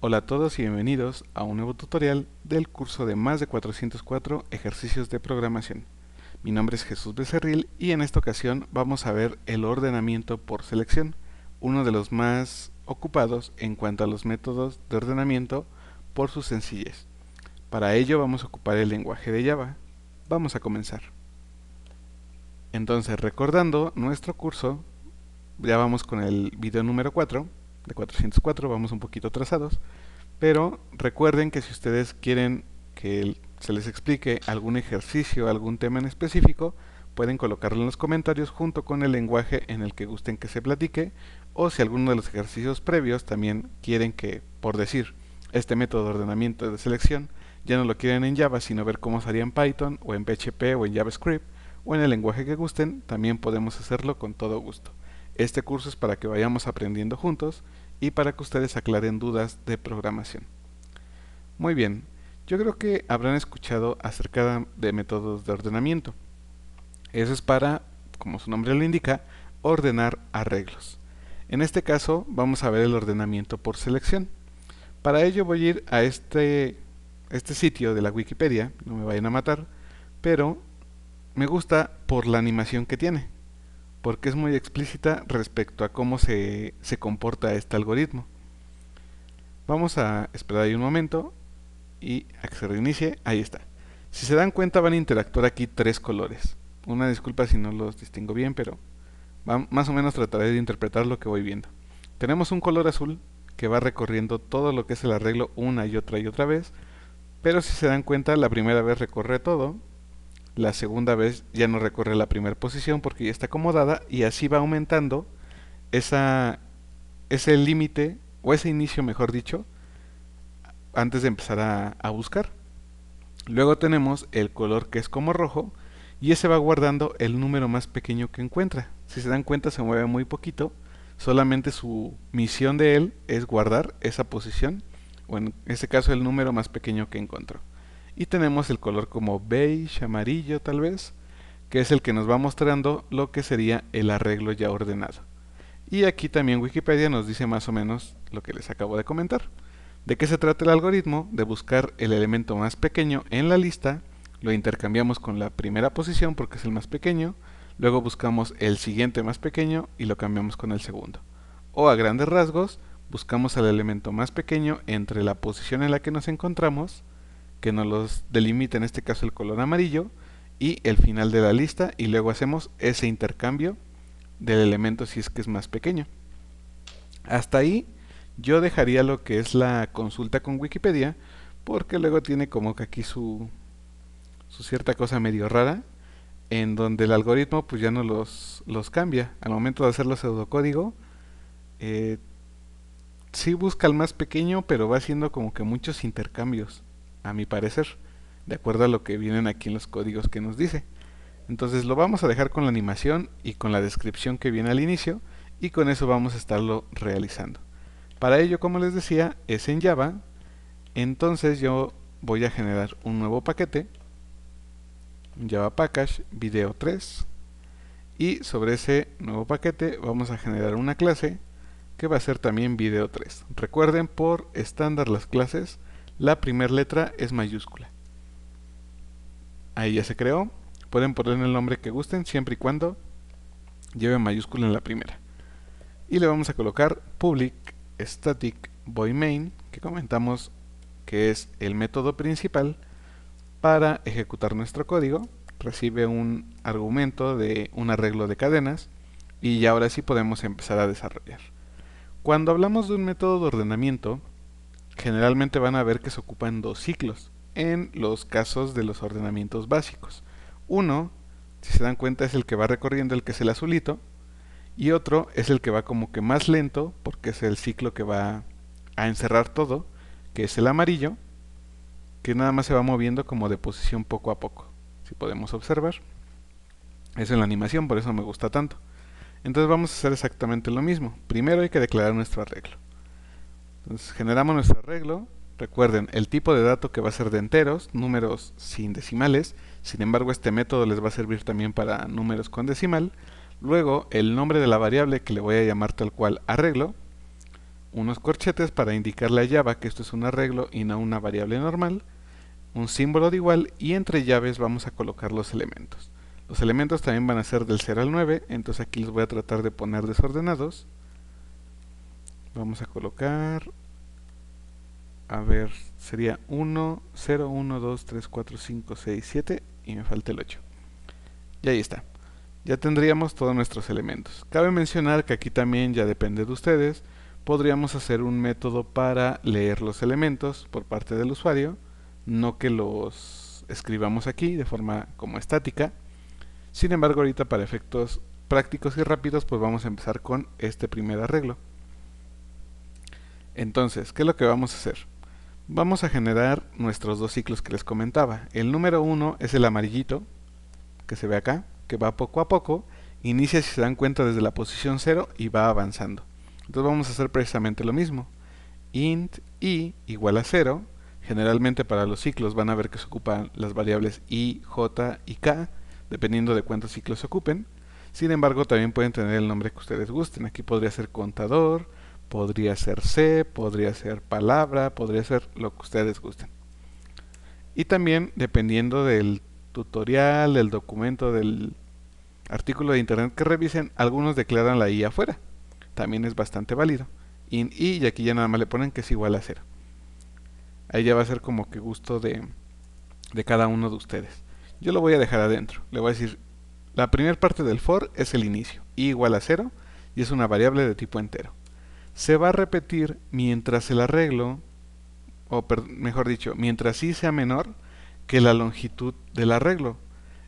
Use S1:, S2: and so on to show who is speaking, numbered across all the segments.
S1: Hola a todos y bienvenidos a un nuevo tutorial del curso de más de 404 ejercicios de programación. Mi nombre es Jesús Becerril y en esta ocasión vamos a ver el ordenamiento por selección, uno de los más ocupados en cuanto a los métodos de ordenamiento por su sencillez. Para ello vamos a ocupar el lenguaje de Java. Vamos a comenzar. Entonces recordando nuestro curso, ya vamos con el video número 4, de 404, vamos un poquito atrasados, pero recuerden que si ustedes quieren que se les explique algún ejercicio, algún tema en específico, pueden colocarlo en los comentarios junto con el lenguaje en el que gusten que se platique o si alguno de los ejercicios previos también quieren que, por decir, este método de ordenamiento de selección ya no lo quieren en Java, sino ver cómo sería en Python o en PHP o en JavaScript o en el lenguaje que gusten, también podemos hacerlo con todo gusto. Este curso es para que vayamos aprendiendo juntos y para que ustedes aclaren dudas de programación. Muy bien, yo creo que habrán escuchado acerca de métodos de ordenamiento. Eso es para, como su nombre lo indica, ordenar arreglos. En este caso vamos a ver el ordenamiento por selección. Para ello voy a ir a este, este sitio de la Wikipedia, no me vayan a matar, pero me gusta por la animación que tiene porque es muy explícita respecto a cómo se, comporta este algoritmo. Vamos a esperar ahí un momento y a que se reinicie. Ahí está. Si se dan cuenta van a interactuar aquí tres colores. Una disculpa si no los distingo bien, pero más o menos trataré de interpretar lo que voy viendo. Tenemos un color azul que va recorriendo todo lo que es el arreglo una y otra y otra vez, pero si se dan cuenta la primera vez recorre todo, la segunda vez ya no recorre la primera posición porque ya está acomodada y así va aumentando esa, ese límite o ese inicio, mejor dicho, antes de empezar a, a buscar. Luego tenemos el color que es como rojo y ese va guardando el número más pequeño que encuentra. Si se dan cuenta se mueve muy poquito, solamente su misión de él es guardar esa posición o en este caso el número más pequeño que encontró y tenemos el color como beige, amarillo tal vez, que es el que nos va mostrando lo que sería el arreglo ya ordenado. Y aquí también Wikipedia nos dice más o menos lo que les acabo de comentar. ¿De qué se trata el algoritmo? De buscar el elemento más pequeño en la lista, lo intercambiamos con la primera posición porque es el más pequeño, luego buscamos el siguiente más pequeño y lo cambiamos con el segundo. O a grandes rasgos, buscamos al elemento más pequeño entre la posición en la que nos encontramos, que nos los delimita en este caso el color amarillo y el final de la lista y luego hacemos ese intercambio del elemento si es que es más pequeño. Hasta ahí yo dejaría lo que es la consulta con Wikipedia porque luego tiene como que aquí su, su cierta cosa medio rara en donde el algoritmo pues ya no los, los cambia. Al momento de hacerlo pseudocódigo eh, sí busca el más pequeño pero va haciendo como que muchos intercambios a mi parecer, de acuerdo a lo que vienen aquí en los códigos que nos dice. Entonces lo vamos a dejar con la animación y con la descripción que viene al inicio y con eso vamos a estarlo realizando. Para ello, como les decía, es en Java, entonces yo voy a generar un nuevo paquete, Java Package Video 3, y sobre ese nuevo paquete vamos a generar una clase que va a ser también Video 3. Recuerden, por estándar las clases la primera letra es mayúscula. Ahí ya se creó. Pueden poner el nombre que gusten siempre y cuando lleve mayúscula en la primera. Y le vamos a colocar public static void main que comentamos que es el método principal para ejecutar nuestro código. Recibe un argumento de un arreglo de cadenas y ahora sí podemos empezar a desarrollar. Cuando hablamos de un método de ordenamiento, generalmente van a ver que se ocupan dos ciclos en los casos de los ordenamientos básicos. Uno, si se dan cuenta, es el que va recorriendo, el que es el azulito, y otro es el que va como que más lento, porque es el ciclo que va a encerrar todo, que es el amarillo, que nada más se va moviendo como de posición poco a poco, si podemos observar. Es en la animación, por eso me gusta tanto. Entonces vamos a hacer exactamente lo mismo. Primero hay que declarar nuestro arreglo generamos nuestro arreglo. Recuerden, el tipo de dato que va a ser de enteros, números sin decimales. Sin embargo, este método les va a servir también para números con decimal. Luego, el nombre de la variable que le voy a llamar tal cual arreglo. Unos corchetes para indicar la Java que esto es un arreglo y no una variable normal. Un símbolo de igual y entre llaves vamos a colocar los elementos. Los elementos también van a ser del 0 al 9, entonces aquí los voy a tratar de poner desordenados vamos a colocar a ver, sería 1, 0, 1, 2, 3, 4, 5, 6, 7 y me falta el 8. Y ahí está. Ya tendríamos todos nuestros elementos. Cabe mencionar que aquí también ya depende de ustedes. Podríamos hacer un método para leer los elementos por parte del usuario, no que los escribamos aquí de forma como estática. Sin embargo, ahorita para efectos prácticos y rápidos, pues vamos a empezar con este primer arreglo. Entonces, ¿qué es lo que vamos a hacer? Vamos a generar nuestros dos ciclos que les comentaba. El número 1 es el amarillito, que se ve acá, que va poco a poco, inicia si se dan cuenta desde la posición 0 y va avanzando. Entonces vamos a hacer precisamente lo mismo. int i igual a 0, generalmente para los ciclos van a ver que se ocupan las variables i, j y k, dependiendo de cuántos ciclos se ocupen. Sin embargo, también pueden tener el nombre que ustedes gusten. Aquí podría ser contador, Podría ser C, podría ser palabra, podría ser lo que ustedes gusten. Y también, dependiendo del tutorial, del documento, del artículo de internet que revisen, algunos declaran la I afuera. También es bastante válido. In I, y aquí ya nada más le ponen que es igual a cero. Ahí ya va a ser como que gusto de, de cada uno de ustedes. Yo lo voy a dejar adentro. Le voy a decir, la primera parte del for es el inicio, i igual a cero, y es una variable de tipo entero se va a repetir mientras el arreglo, o mejor dicho, mientras sí sea menor que la longitud del arreglo,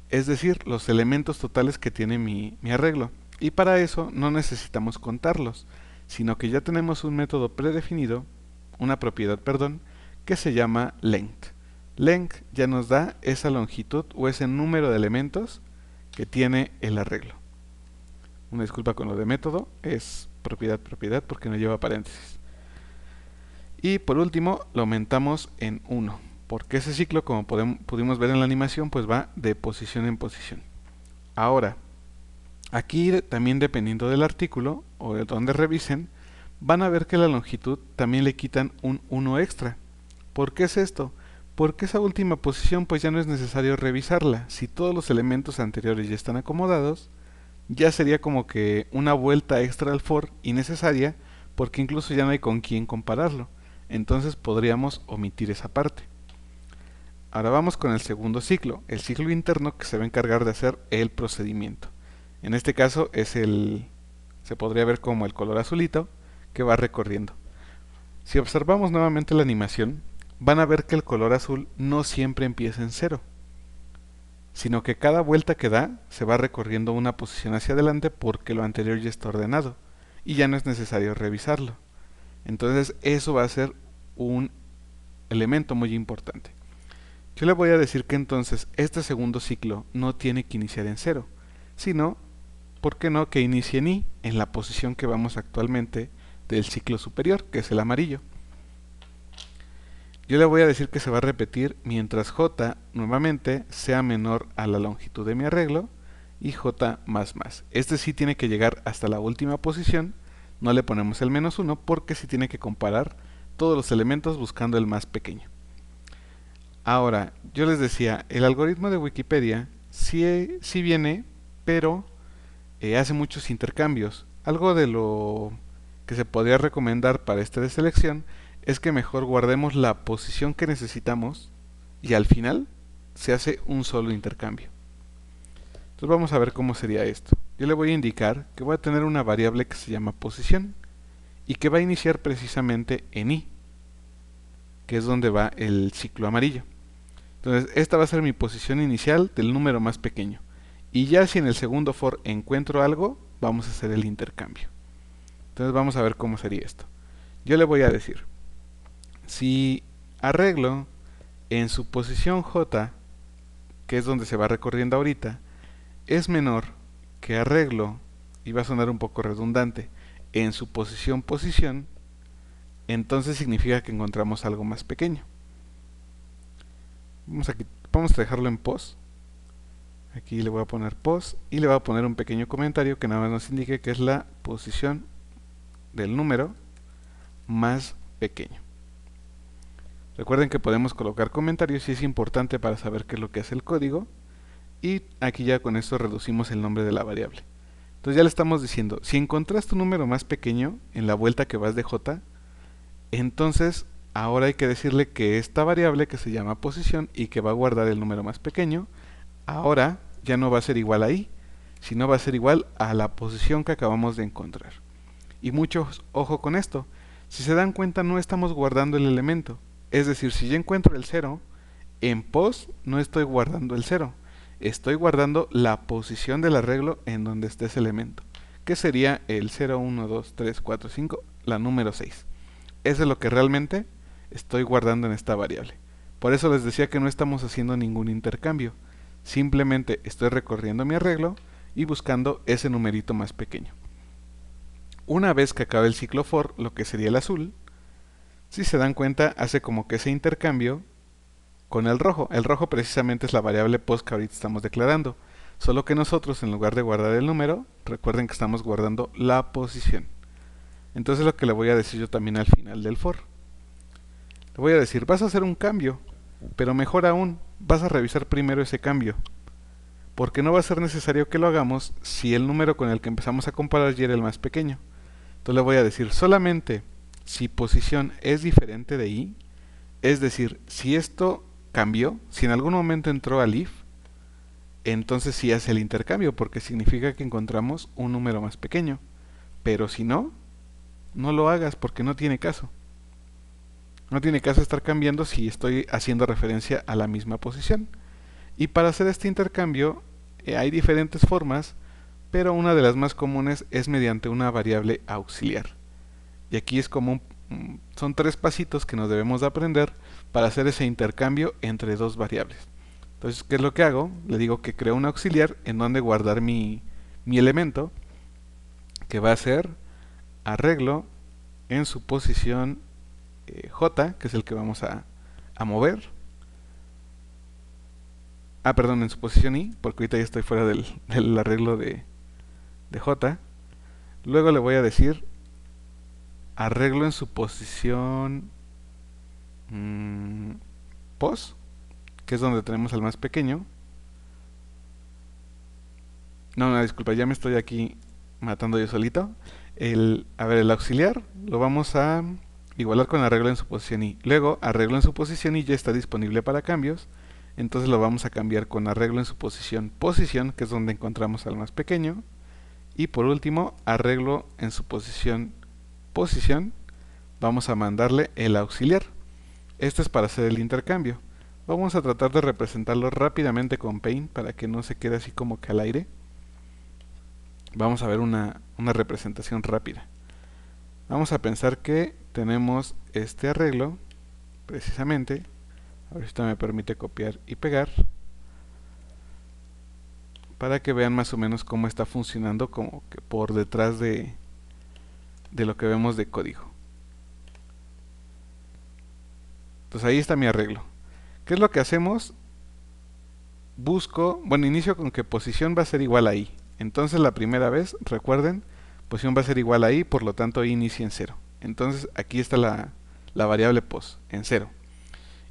S1: es decir, los elementos totales que tiene mi, mi arreglo. Y para eso no necesitamos contarlos, sino que ya tenemos un método predefinido, una propiedad, perdón, que se llama length. Length ya nos da esa longitud o ese número de elementos que tiene el arreglo. Una disculpa con lo de método, es propiedad propiedad porque no lleva paréntesis. Y por último lo aumentamos en 1, porque ese ciclo, como pudimos ver en la animación, pues va de posición en posición. Ahora, aquí también dependiendo del artículo o de donde revisen, van a ver que la longitud también le quitan un 1 extra. ¿Por qué es esto? Porque esa última posición pues ya no es necesario revisarla. Si todos los elementos anteriores ya están acomodados, ya sería como que una vuelta extra al for innecesaria porque incluso ya no hay con quién compararlo. Entonces podríamos omitir esa parte. Ahora vamos con el segundo ciclo, el ciclo interno que se va a encargar de hacer el procedimiento. En este caso es el se podría ver como el color azulito que va recorriendo. Si observamos nuevamente la animación, van a ver que el color azul no siempre empieza en cero, sino que cada vuelta que da se va recorriendo una posición hacia adelante porque lo anterior ya está ordenado y ya no es necesario revisarlo. Entonces eso va a ser un elemento muy importante. Yo le voy a decir que entonces este segundo ciclo no tiene que iniciar en cero, sino, ¿por qué no que inicie en I, en la posición que vamos actualmente del ciclo superior, que es el amarillo. Yo le voy a decir que se va a repetir mientras j nuevamente sea menor a la longitud de mi arreglo y j más más. Este sí tiene que llegar hasta la última posición, no le ponemos el menos 1 porque sí tiene que comparar todos los elementos buscando el más pequeño. Ahora, yo les decía, el algoritmo de Wikipedia sí, sí viene, pero eh, hace muchos intercambios. Algo de lo que se podría recomendar para este de selección es que mejor guardemos la posición que necesitamos y al final se hace un solo intercambio. Entonces vamos a ver cómo sería esto. Yo le voy a indicar que voy a tener una variable que se llama posición y que va a iniciar precisamente en i, que es donde va el ciclo amarillo. Entonces esta va a ser mi posición inicial del número más pequeño. Y ya si en el segundo for encuentro algo, vamos a hacer el intercambio. Entonces vamos a ver cómo sería esto. Yo le voy a decir si arreglo en su posición J, que es donde se va recorriendo ahorita, es menor que arreglo, y va a sonar un poco redundante, en su posición posición, entonces significa que encontramos algo más pequeño. Vamos a, vamos a dejarlo en pos. Aquí le voy a poner pos y le voy a poner un pequeño comentario que nada más nos indique que es la posición del número más pequeño. Recuerden que podemos colocar comentarios si es importante para saber qué es lo que hace el código. Y aquí ya con esto reducimos el nombre de la variable. Entonces ya le estamos diciendo, si encontrás tu número más pequeño en la vuelta que vas de j, entonces ahora hay que decirle que esta variable que se llama posición y que va a guardar el número más pequeño, ahora ya no va a ser igual a i, sino va a ser igual a la posición que acabamos de encontrar. Y muchos ojo con esto, si se dan cuenta no estamos guardando el elemento, es decir, si yo encuentro el 0, en post no estoy guardando el 0, estoy guardando la posición del arreglo en donde esté ese elemento, que sería el 0, 1, 2, 3, 4, 5, la número 6. Eso es lo que realmente estoy guardando en esta variable. Por eso les decía que no estamos haciendo ningún intercambio, simplemente estoy recorriendo mi arreglo y buscando ese numerito más pequeño. Una vez que acabe el ciclo for, lo que sería el azul, si se dan cuenta, hace como que ese intercambio con el rojo. El rojo precisamente es la variable post que ahorita estamos declarando. Solo que nosotros, en lugar de guardar el número, recuerden que estamos guardando la posición. Entonces lo que le voy a decir yo también al final del for. Le voy a decir, vas a hacer un cambio, pero mejor aún, vas a revisar primero ese cambio. Porque no va a ser necesario que lo hagamos si el número con el que empezamos a comparar ya era el más pequeño. Entonces le voy a decir, solamente si posición es diferente de i, es decir, si esto cambió, si en algún momento entró al if, entonces sí hace el intercambio, porque significa que encontramos un número más pequeño. Pero si no, no lo hagas porque no tiene caso. No tiene caso estar cambiando si estoy haciendo referencia a la misma posición. Y para hacer este intercambio eh, hay diferentes formas, pero una de las más comunes es mediante una variable auxiliar. Y aquí es como son tres pasitos que nos debemos de aprender para hacer ese intercambio entre dos variables. Entonces, ¿qué es lo que hago? Le digo que creo un auxiliar en donde guardar mi, elemento, que va a ser arreglo en su posición eh, J, que es el que vamos a, mover. Ah, perdón, en su posición I, porque ahorita ya estoy fuera del, arreglo de, de J. Luego le voy a decir arreglo en su posición mm, pos, que es donde tenemos al más pequeño. No, no, disculpa, ya me estoy aquí matando yo solito. El, a ver, el auxiliar lo vamos a igualar con arreglo en su posición y. Luego, arreglo en su posición y ya está disponible para cambios. Entonces lo vamos a cambiar con arreglo en su posición posición, que es donde encontramos al más pequeño. Y por último, arreglo en su posición posición, vamos a mandarle el auxiliar. Este es para hacer el intercambio. Vamos a tratar de representarlo rápidamente con Paint para que no se quede así como que al aire. Vamos a ver una, representación rápida. Vamos a pensar que tenemos este arreglo, precisamente. A ver si esto me permite copiar y pegar. Para que vean más o menos cómo está funcionando como que por detrás de, de lo que vemos de código. Entonces ahí está mi arreglo. ¿Qué es lo que hacemos? Busco, bueno, inicio con que posición va a ser igual a i. Entonces la primera vez, recuerden, posición va a ser igual a i, por lo tanto i inicia en 0. Entonces aquí está la, variable pos, en 0.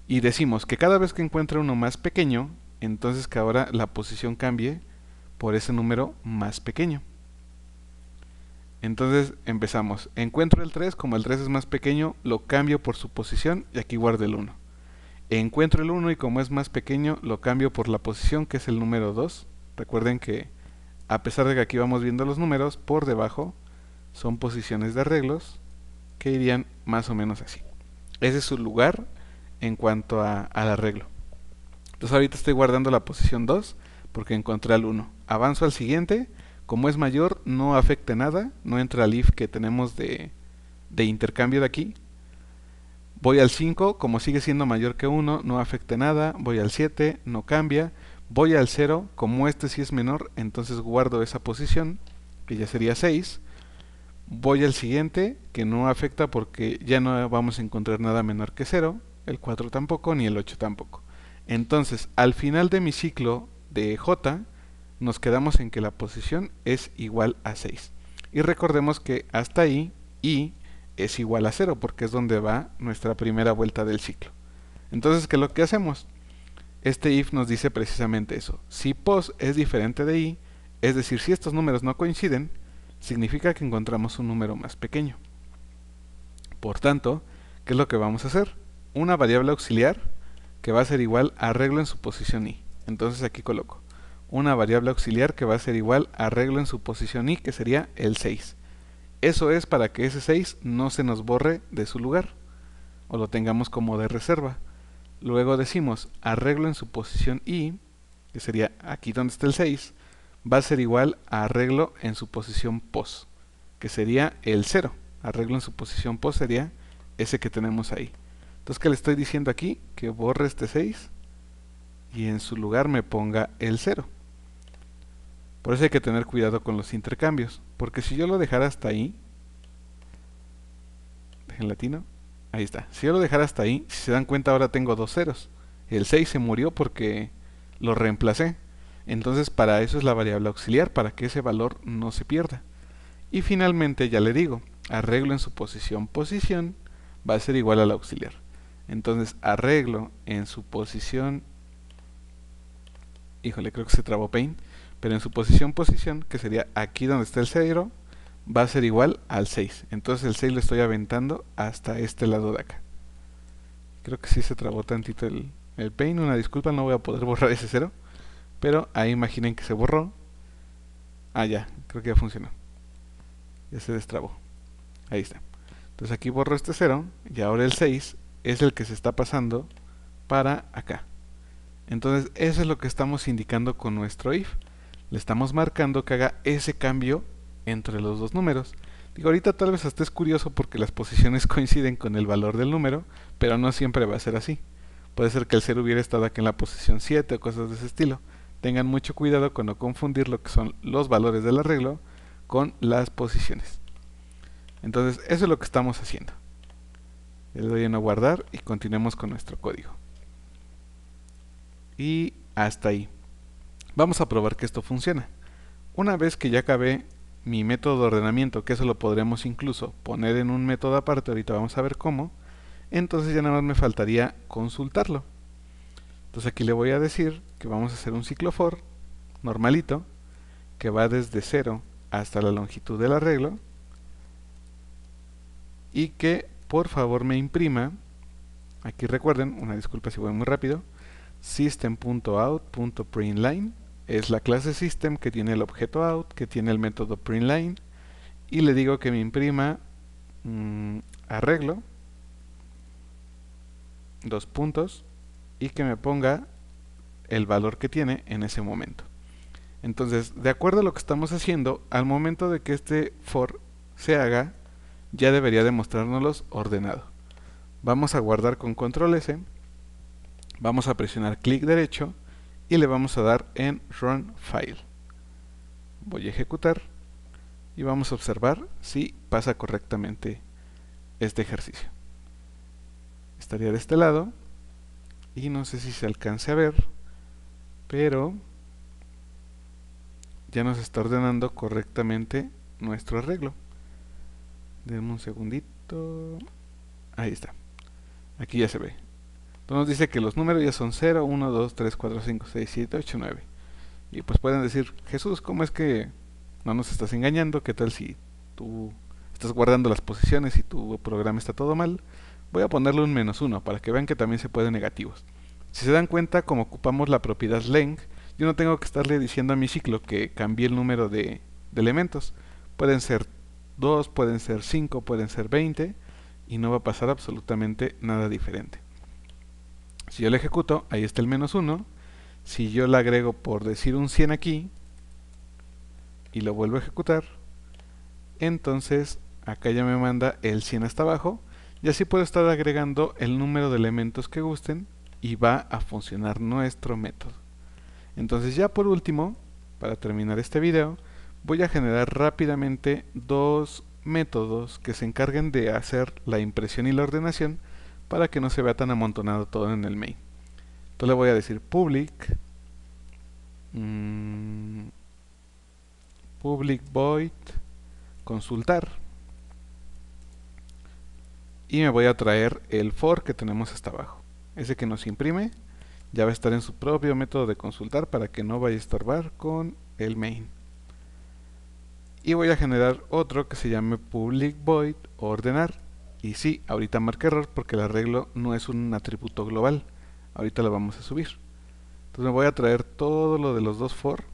S1: Y decimos que cada vez que encuentre uno más pequeño, entonces que ahora la posición cambie por ese número más pequeño. Entonces empezamos. Encuentro el 3, como el 3 es más pequeño, lo cambio por su posición y aquí guardo el 1. Encuentro el 1 y como es más pequeño, lo cambio por la posición que es el número 2. Recuerden que a pesar de que aquí vamos viendo los números, por debajo son posiciones de arreglos que irían más o menos así. Ese es su lugar en cuanto al arreglo. Entonces ahorita estoy guardando la posición 2 porque encontré al 1. Avanzo al siguiente como es mayor, no afecta nada, no entra al if que tenemos de, de intercambio de aquí. Voy al 5, como sigue siendo mayor que 1, no afecta nada. Voy al 7, no cambia. Voy al 0, como este sí es menor, entonces guardo esa posición, que ya sería 6. Voy al siguiente, que no afecta porque ya no vamos a encontrar nada menor que 0, el 4 tampoco, ni el 8 tampoco. Entonces, al final de mi ciclo de J, nos quedamos en que la posición es igual a 6. Y recordemos que hasta ahí i es igual a 0 porque es donde va nuestra primera vuelta del ciclo. Entonces, ¿qué es lo que hacemos? Este if nos dice precisamente eso. Si pos es diferente de i, es decir, si estos números no coinciden, significa que encontramos un número más pequeño. Por tanto, ¿qué es lo que vamos a hacer? Una variable auxiliar que va a ser igual a arreglo en su posición i. Entonces aquí coloco una variable auxiliar que va a ser igual a arreglo en su posición i que sería el 6. Eso es para que ese 6 no se nos borre de su lugar o lo tengamos como de reserva. Luego decimos arreglo en su posición i que sería aquí donde está el 6, va a ser igual a arreglo en su posición pos, que sería el 0. Arreglo en su posición pos sería ese que tenemos ahí. Entonces, ¿qué le estoy diciendo aquí? Que borre este 6 y en su lugar me ponga el 0. Por eso hay que tener cuidado con los intercambios, porque si yo lo dejara hasta ahí, en latino, ahí está. Si yo lo dejara hasta ahí, si se dan cuenta ahora tengo dos ceros. El 6 se murió porque lo reemplacé. Entonces para eso es la variable auxiliar, para que ese valor no se pierda. Y finalmente ya le digo, arreglo en su posición posición va a ser igual al auxiliar. Entonces arreglo en su posición... Híjole, creo que se trabó Paint pero en su posición posición, que sería aquí donde está el 0, va a ser igual al 6. Entonces el 6 lo estoy aventando hasta este lado de acá. Creo que sí se trabó tantito el, el una disculpa, no voy a poder borrar ese 0. Pero ahí imaginen que se borró. Ah, ya, creo que ya funcionó. Ya se destrabó. Ahí está. Entonces aquí borro este 0 y ahora el 6 es el que se está pasando para acá. Entonces eso es lo que estamos indicando con nuestro if le estamos marcando que haga ese cambio entre los dos números. Digo, ahorita tal vez hasta es curioso porque las posiciones coinciden con el valor del número, pero no siempre va a ser así. Puede ser que el ser hubiera estado aquí en la posición 7 o cosas de ese estilo. Tengan mucho cuidado con no confundir lo que son los valores del arreglo con las posiciones. Entonces, eso es lo que estamos haciendo. Le doy en guardar y continuemos con nuestro código. Y hasta ahí. Vamos a probar que esto funciona. Una vez que ya acabé mi método de ordenamiento, que eso lo podremos incluso poner en un método aparte, ahorita vamos a ver cómo, entonces ya nada más me faltaría consultarlo. Entonces aquí le voy a decir que vamos a hacer un ciclo for normalito, que va desde 0 hasta la longitud del arreglo, y que por favor me imprima, aquí recuerden, una disculpa si voy muy rápido, system.out.println es la clase system que tiene el objeto out, que tiene el método printLine, y le digo que me imprima mm, arreglo, dos puntos, y que me ponga el valor que tiene en ese momento. Entonces, de acuerdo a lo que estamos haciendo, al momento de que este for se haga, ya debería los ordenado. Vamos a guardar con control S, vamos a presionar clic derecho, y le vamos a dar en Run File. Voy a ejecutar y vamos a observar si pasa correctamente este ejercicio. Estaría de este lado y no sé si se alcance a ver, pero ya nos está ordenando correctamente nuestro arreglo. Denme un segundito. Ahí está. Aquí ya se ve. Entonces dice que los números ya son 0, 1, 2, 3, 4, 5, 6, 7, 8, 9. Y pues pueden decir, Jesús, ¿cómo es que no nos estás engañando? ¿Qué tal si tú estás guardando las posiciones y tu programa está todo mal? Voy a ponerle un menos 1 para que vean que también se pueden negativos. Si se dan cuenta, como ocupamos la propiedad length, yo no tengo que estarle diciendo a mi ciclo que cambie el número de, de elementos. Pueden ser 2, pueden ser 5, pueden ser 20 y no va a pasar absolutamente nada diferente. Si yo la ejecuto, ahí está el menos 1. Si yo la agrego por decir un 100 aquí y lo vuelvo a ejecutar, entonces acá ya me manda el 100 hasta abajo y así puedo estar agregando el número de elementos que gusten y va a funcionar nuestro método. Entonces ya por último, para terminar este video, voy a generar rápidamente dos métodos que se encarguen de hacer la impresión y la ordenación para que no se vea tan amontonado todo en el main. Entonces le voy a decir public mm, public void consultar y me voy a traer el for que tenemos hasta abajo. Ese que nos imprime ya va a estar en su propio método de consultar para que no vaya a estorbar con el main. Y voy a generar otro que se llame public void ordenar y sí, ahorita marca error porque el arreglo no es un atributo global. Ahorita lo vamos a subir. Entonces me voy a traer todo lo de los dos for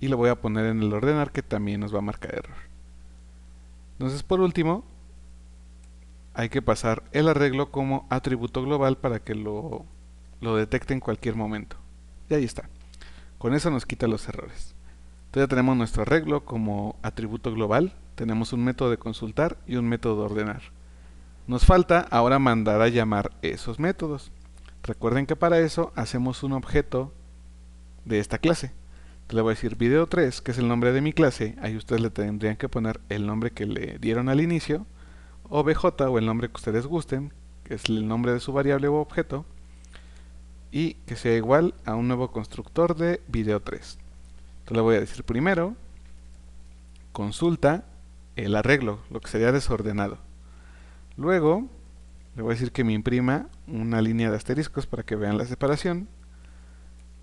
S1: y lo voy a poner en el ordenar que también nos va a marcar error. Entonces por último hay que pasar el arreglo como atributo global para que lo, lo detecte en cualquier momento. Y ahí está. Con eso nos quita los errores. Entonces ya tenemos nuestro arreglo como atributo global tenemos un método de consultar y un método de ordenar. Nos falta ahora mandar a llamar esos métodos. Recuerden que para eso hacemos un objeto de esta clase. Le voy a decir video 3, que es el nombre de mi clase. Ahí ustedes le tendrían que poner el nombre que le dieron al inicio, o BJ, o el nombre que ustedes gusten, que es el nombre de su variable o objeto, y que sea igual a un nuevo constructor de video 3. le voy a decir primero, consulta el arreglo, lo que sería desordenado. Luego, le voy a decir que me imprima una línea de asteriscos para que vean la separación.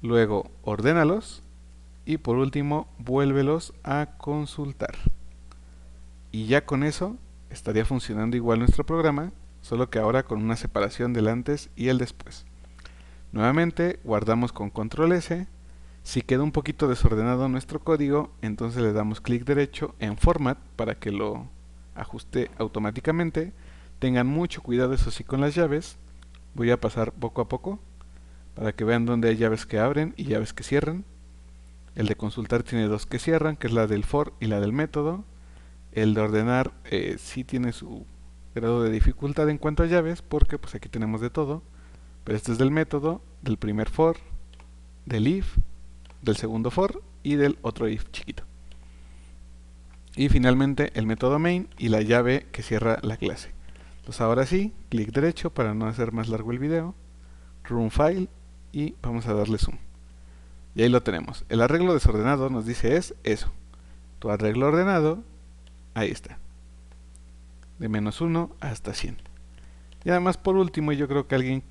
S1: Luego, ordénalos. Y por último, vuélvelos a consultar. Y ya con eso estaría funcionando igual nuestro programa, solo que ahora con una separación del antes y el después. Nuevamente, guardamos con control S si queda un poquito desordenado nuestro código, entonces le damos clic derecho en Format para que lo ajuste automáticamente. Tengan mucho cuidado eso sí con las llaves. Voy a pasar poco a poco para que vean dónde hay llaves que abren y llaves que cierran. El de consultar tiene dos que cierran, que es la del for y la del método. El de ordenar eh, sí tiene su grado de dificultad en cuanto a llaves porque pues aquí tenemos de todo. Pero este es del método, del primer for, del if del segundo for y del otro if chiquito. Y finalmente el método main y la llave que cierra la clase. Entonces ahora sí, clic derecho para no hacer más largo el video, run file y vamos a darle zoom. Y ahí lo tenemos. El arreglo desordenado nos dice es eso. Tu arreglo ordenado, ahí está. De menos 1 hasta 100. Y además por último yo creo que alguien,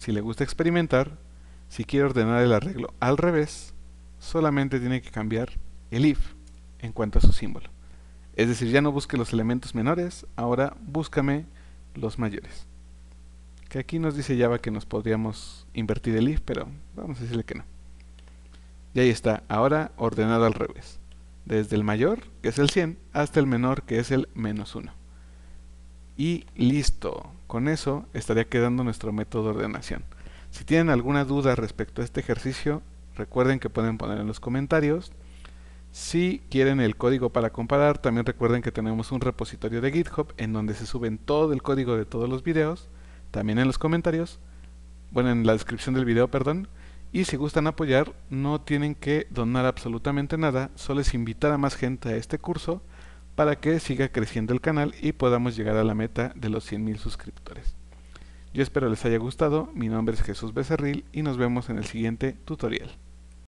S1: si le gusta experimentar, si quiere ordenar el arreglo al revés, solamente tiene que cambiar el if en cuanto a su símbolo. Es decir, ya no busque los elementos menores, ahora búscame los mayores. Que aquí nos dice Java que nos podríamos invertir el if, pero vamos a decirle que no. Y ahí está, ahora ordenado al revés. Desde el mayor, que es el 100, hasta el menor, que es el menos 1. Y listo, con eso estaría quedando nuestro método de ordenación. Si tienen alguna duda respecto a este ejercicio, Recuerden que pueden poner en los comentarios. Si quieren el código para comparar, también recuerden que tenemos un repositorio de GitHub en donde se suben todo el código de todos los videos, también en los comentarios, bueno, en la descripción del video, perdón. Y si gustan apoyar, no tienen que donar absolutamente nada, solo es invitar a más gente a este curso para que siga creciendo el canal y podamos llegar a la meta de los 100.000 suscriptores. Yo espero les haya gustado, mi nombre es Jesús Becerril y nos vemos en el siguiente tutorial.